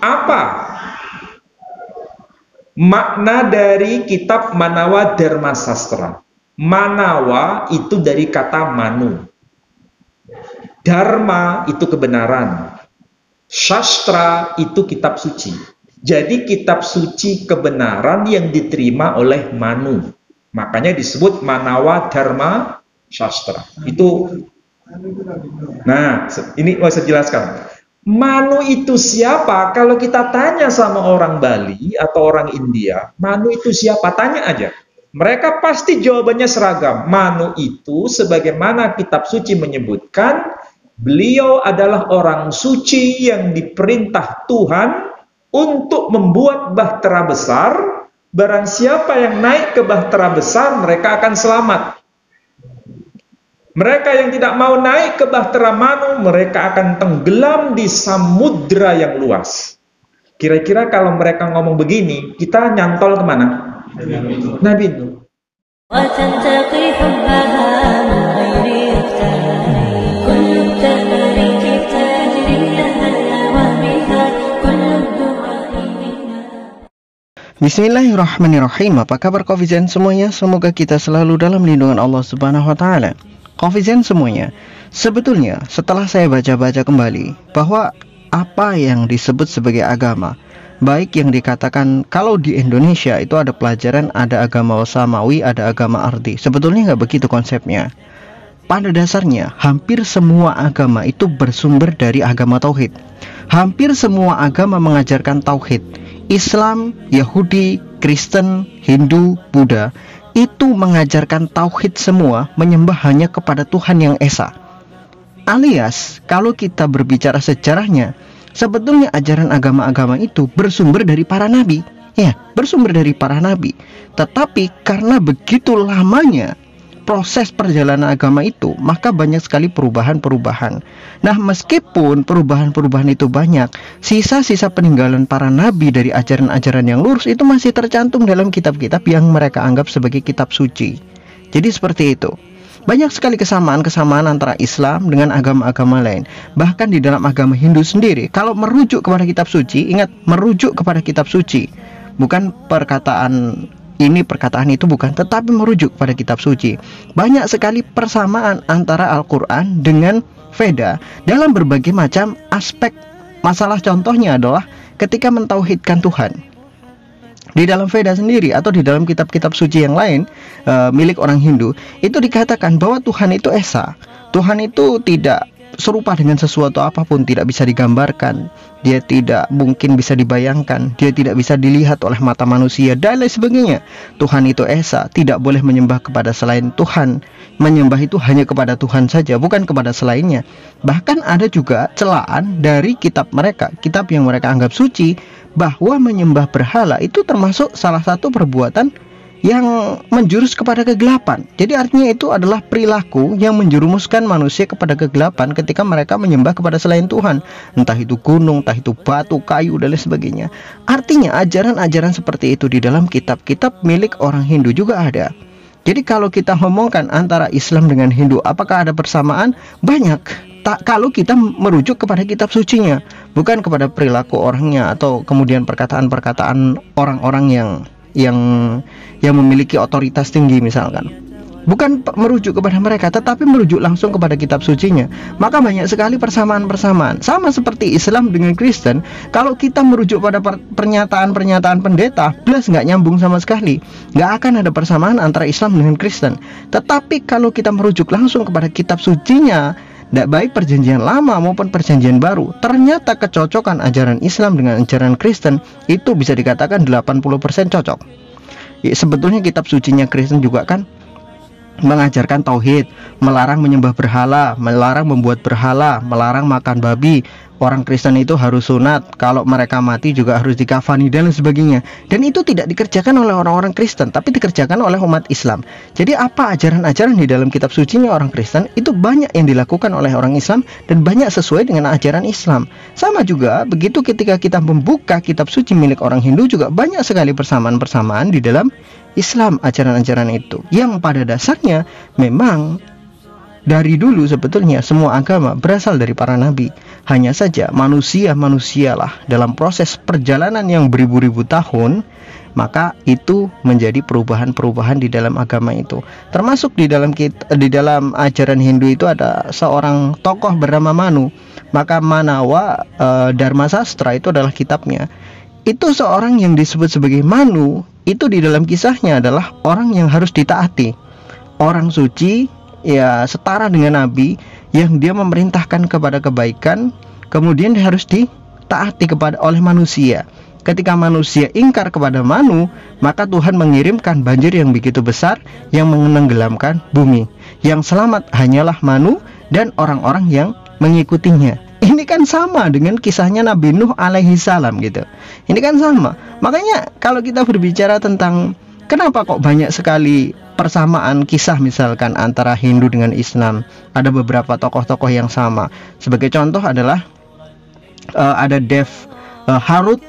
Apa makna dari kitab Manawa Dharma Sastra? Manawa itu dari kata manu. Dharma itu kebenaran. Sastra itu kitab suci. Jadi kitab suci kebenaran yang diterima oleh manu. Makanya disebut Manawa Dharma Sastra. Itu Nah, ini mau saya jelaskan. Manu itu siapa? Kalau kita tanya sama orang Bali atau orang India, Manu itu siapa? Tanya aja. Mereka pasti jawabannya seragam. Manu itu sebagaimana kitab suci menyebutkan, beliau adalah orang suci yang diperintah Tuhan untuk membuat bahtera besar. Barang siapa yang naik ke bahtera besar, mereka akan selamat. Mereka yang tidak mau naik ke Bahtera Manu, mereka akan tenggelam di samudra yang luas. Kira-kira kalau mereka ngomong begini, kita nyantol kemana? Nabi Nuh. Bismillahirrahmanirrahim. Apa kabar Kofizen semuanya? Semoga kita selalu dalam lindungan Allah Subhanahu wa taala konfisien semuanya. Sebetulnya setelah saya baca-baca kembali bahwa apa yang disebut sebagai agama baik yang dikatakan kalau di Indonesia itu ada pelajaran ada agama Samawi ada agama Ardi sebetulnya nggak begitu konsepnya pada dasarnya hampir semua agama itu bersumber dari agama tauhid hampir semua agama mengajarkan tauhid Islam Yahudi Kristen Hindu Buddha itu mengajarkan tauhid semua, menyembah hanya kepada Tuhan yang esa. Alias, kalau kita berbicara sejarahnya, sebetulnya ajaran agama-agama itu bersumber dari para nabi. Ya, bersumber dari para nabi. Tetapi karena begitu lamanya proses perjalanan agama itu, maka banyak sekali perubahan-perubahan. Nah, meskipun perubahan-perubahan itu banyak, sisa-sisa peninggalan para nabi dari ajaran-ajaran yang lurus itu masih tercantum dalam kitab-kitab yang mereka anggap sebagai kitab suci. Jadi seperti itu. Banyak sekali kesamaan-kesamaan antara Islam dengan agama-agama lain. Bahkan di dalam agama Hindu sendiri, kalau merujuk kepada kitab suci, ingat merujuk kepada kitab suci, bukan perkataan ini perkataan itu bukan tetapi merujuk pada kitab suci. Banyak sekali persamaan antara Al-Qur'an dengan Veda dalam berbagai macam aspek. Masalah contohnya adalah ketika mentauhidkan Tuhan. Di dalam Veda sendiri atau di dalam kitab-kitab suci yang lain uh, milik orang Hindu itu dikatakan bahwa Tuhan itu esa. Tuhan itu tidak serupa dengan sesuatu apapun tidak bisa digambarkan dia tidak mungkin bisa dibayangkan dia tidak bisa dilihat oleh mata manusia dan lain sebagainya Tuhan itu Esa tidak boleh menyembah kepada selain Tuhan menyembah itu hanya kepada Tuhan saja bukan kepada selainnya bahkan ada juga celaan dari kitab mereka kitab yang mereka anggap suci bahwa menyembah berhala itu termasuk salah satu perbuatan yang menjurus kepada kegelapan. Jadi artinya itu adalah perilaku yang menjerumuskan manusia kepada kegelapan ketika mereka menyembah kepada selain Tuhan, entah itu gunung, entah itu batu, kayu dan lain sebagainya. Artinya ajaran-ajaran seperti itu di dalam kitab-kitab milik orang Hindu juga ada. Jadi kalau kita ngomongkan antara Islam dengan Hindu, apakah ada persamaan? Banyak tak kalau kita merujuk kepada kitab sucinya, bukan kepada perilaku orangnya atau kemudian perkataan-perkataan orang-orang yang yang yang memiliki otoritas tinggi misalkan bukan merujuk kepada mereka tetapi merujuk langsung kepada kitab sucinya maka banyak sekali persamaan-persamaan sama seperti Islam dengan Kristen kalau kita merujuk pada pernyataan-pernyataan pendeta plus nggak nyambung sama sekali nggak akan ada persamaan antara Islam dengan Kristen tetapi kalau kita merujuk langsung kepada kitab sucinya tidak baik perjanjian lama maupun perjanjian baru Ternyata kecocokan ajaran Islam dengan ajaran Kristen Itu bisa dikatakan 80% cocok ya, Sebetulnya kitab sucinya Kristen juga kan Mengajarkan tauhid, melarang menyembah berhala, melarang membuat berhala, melarang makan babi, orang Kristen itu harus sunat, kalau mereka mati juga harus dikafani dan sebagainya. Dan itu tidak dikerjakan oleh orang-orang Kristen, tapi dikerjakan oleh umat Islam. Jadi apa ajaran-ajaran di dalam kitab sucinya orang Kristen itu banyak yang dilakukan oleh orang Islam dan banyak sesuai dengan ajaran Islam. Sama juga begitu ketika kita membuka kitab suci milik orang Hindu juga banyak sekali persamaan-persamaan di dalam Islam ajaran-ajaran itu yang pada dasarnya memang dari dulu sebetulnya semua agama berasal dari para nabi. Hanya saja manusia-manusialah dalam proses perjalanan yang beribu-ribu tahun, maka itu menjadi perubahan-perubahan di dalam agama itu. Termasuk di dalam kita, di dalam ajaran Hindu itu ada seorang tokoh bernama Manu. Maka Manawa e, Dharma Sastra itu adalah kitabnya. Itu seorang yang disebut sebagai Manu itu di dalam kisahnya adalah orang yang harus ditaati orang suci ya setara dengan nabi yang dia memerintahkan kepada kebaikan kemudian harus ditaati kepada oleh manusia ketika manusia ingkar kepada Manu, maka Tuhan mengirimkan banjir yang begitu besar yang menenggelamkan bumi. Yang selamat hanyalah Manu dan orang-orang yang mengikutinya. Ini kan sama dengan kisahnya Nabi Nuh alaihi salam gitu. Ini kan sama. Makanya kalau kita berbicara tentang kenapa kok banyak sekali persamaan kisah misalkan antara Hindu dengan Islam. Ada beberapa tokoh-tokoh yang sama. Sebagai contoh adalah uh, ada Dev uh, Harut,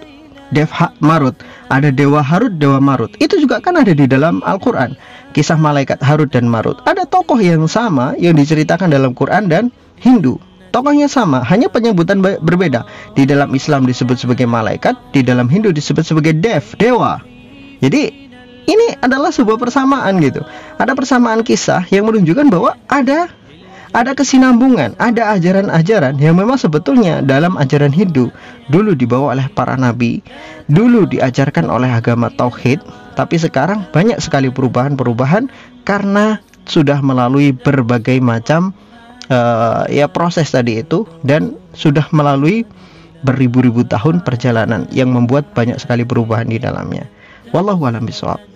Dev ha Marut, ada Dewa Harut, Dewa Marut. Itu juga kan ada di dalam Al-Qur'an. Kisah malaikat Harut dan Marut. Ada tokoh yang sama yang diceritakan dalam Quran dan Hindu. Tokohnya sama, hanya penyebutan berbeda. Di dalam Islam disebut sebagai malaikat, di dalam Hindu disebut sebagai dev, dewa. Jadi ini adalah sebuah persamaan gitu. Ada persamaan kisah yang menunjukkan bahwa ada ada kesinambungan, ada ajaran-ajaran yang memang sebetulnya dalam ajaran Hindu dulu dibawa oleh para nabi, dulu diajarkan oleh agama tauhid, tapi sekarang banyak sekali perubahan-perubahan karena sudah melalui berbagai macam uh, ya proses tadi itu dan sudah melalui beribu-ribu tahun perjalanan yang membuat banyak sekali perubahan di dalamnya. Wallahu a'lam bishawab.